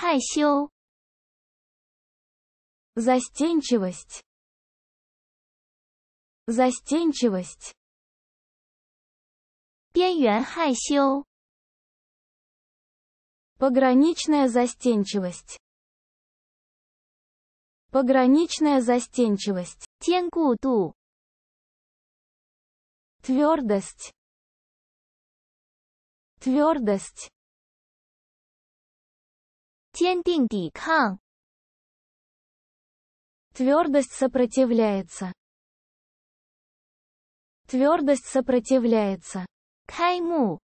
害羞 застенчивость застенчивость 边缘害羞 пограничная застенчивость пограничная застенчивость 坚固度 твердость твердость 坚定抵抗. Твердость сопротивляется. Твердость сопротивляется. Кайму.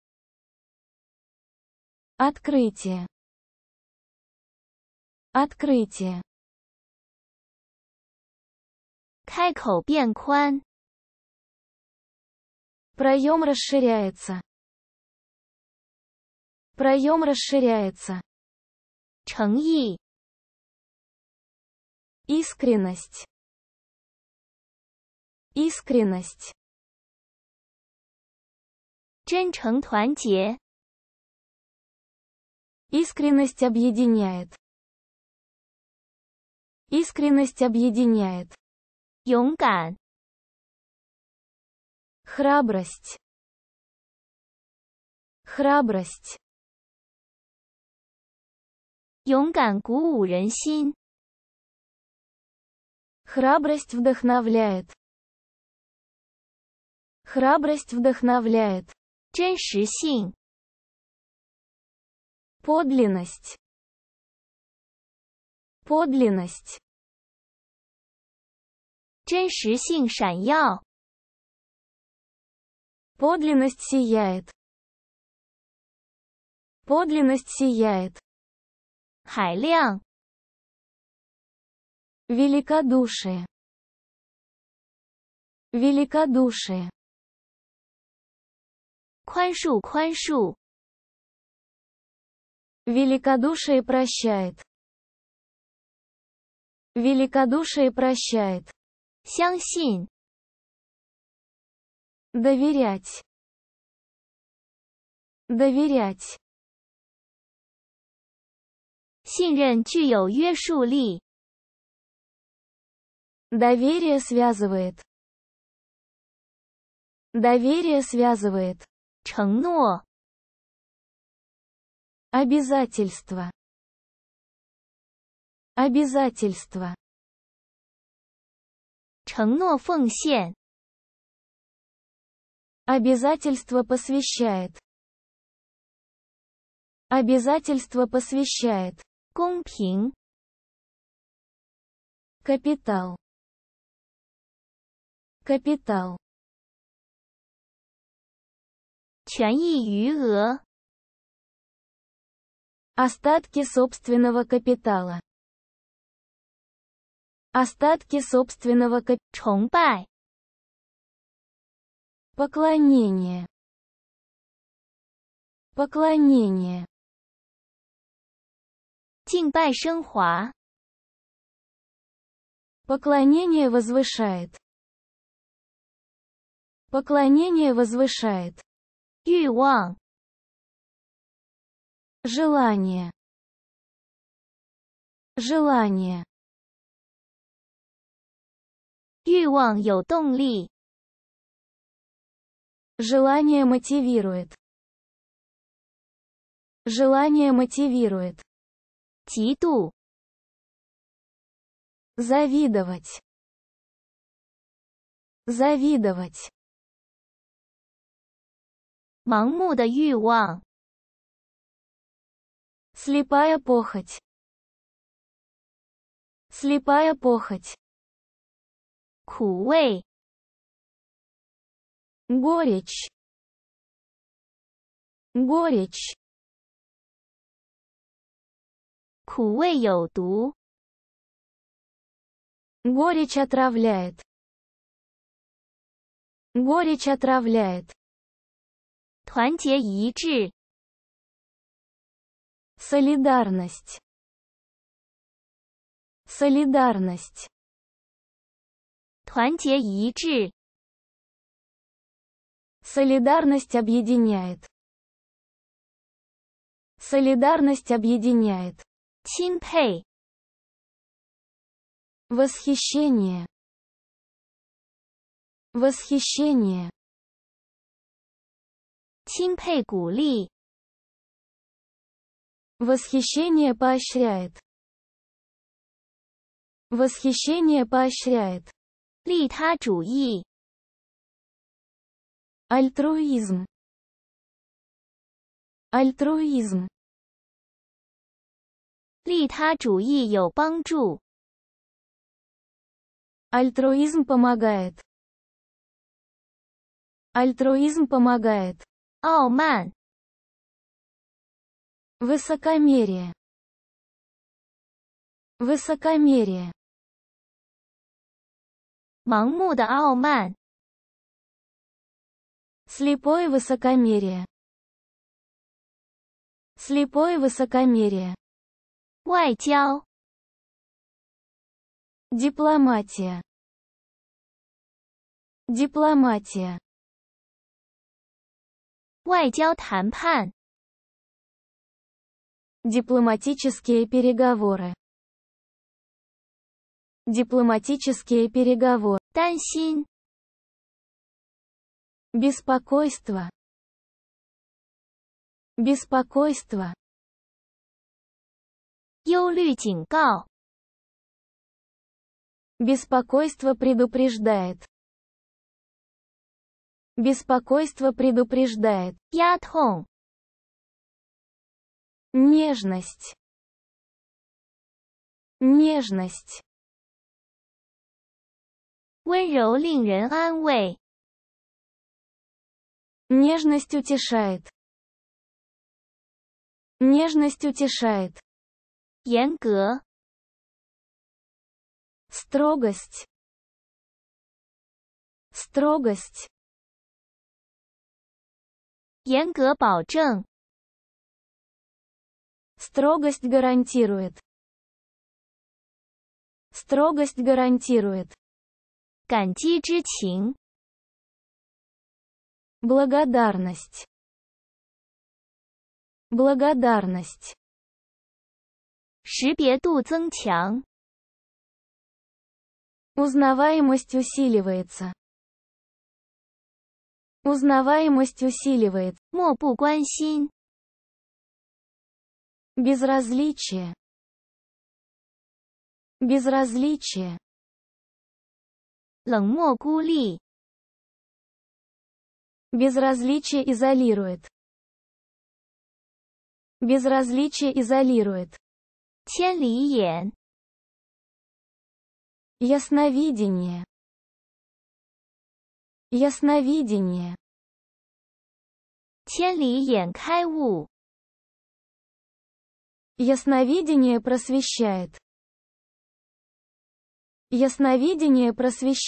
Открытие. Открытие. 开口变宽. Проем расширяется. Проем расширяется. 诚意 искренность искренность 真诚团结 искренность объединяет искренность объединяет 勇敢 храбрость храбрость 勇敢鼓舞人心。Храбрость вдохновляет. Храбрость вдохновляет. 真实性 подлинность подлинность 真实性闪耀 подлинность сияет подлинность сияет 海量 великодушие великодушие 宽恕宽恕 великодушие прощает великодушие прощает 相信 доверять доверять 信任具有约束力。Доверие связывает. Доверие связывает. 承诺 Обязательство. Обязательство. Обязательство посвящает. Обязательство посвящает. 公平 капитал капитал 权益余额 остатки собственного капитала остатки собственного капитала. 崇拜 поклонение поклонение 敬拜升华。Поклонение возвышает. Поклонение возвышает. 欲望 Желание. Желание. 欲望有动力。Желание мотивирует. Желание мотивирует титу завидовать, слепая похоть, слепая похоть, горечь горечь. 苦味有毒. Горечь отравляет. Горечь отравляет. 团结一致. Солидарность. Солидарность. 团结一致. Солидарность объединяет. Солидарность объединяет. 钦佩 восхищение восхищение 钦佩鼓励 восхищение поощряет восхищение поощряет 利他主义 альтруизм альтруизм 利他主义有帮助. Альтруизм помогает. Альтруизм помогает. 傲慢. Высокомерие. Высокомерие. 盲目的傲慢. Слепое высокомерие. Слепое высокомерие. 外交 дипломатия дипломатия 外交谈判 дипломатические переговоры дипломатические переговоры 担心 беспокойство беспокойство 忧虑警告。Беспокойство предупреждает. Беспокойство предупреждает. Я Ядхон. Нежность. Нежность. 温柔令人安慰。Нежность утешает. Нежность утешает. 严格 строгость строгость 严格保证 строгость гарантирует строгость гарантирует 感激之情 благодарность благодарность 识别度增强，узнаваемость усиливается. Узнаваемость усиливает. 漠不关心 безразличие, безразличие, 冷漠孤立 безразличие изолирует, безразличие изолирует. 千里眼，ясновидение, ясновидение, 千里眼开悟, ясновидение просвещает, ясновидение просвещает.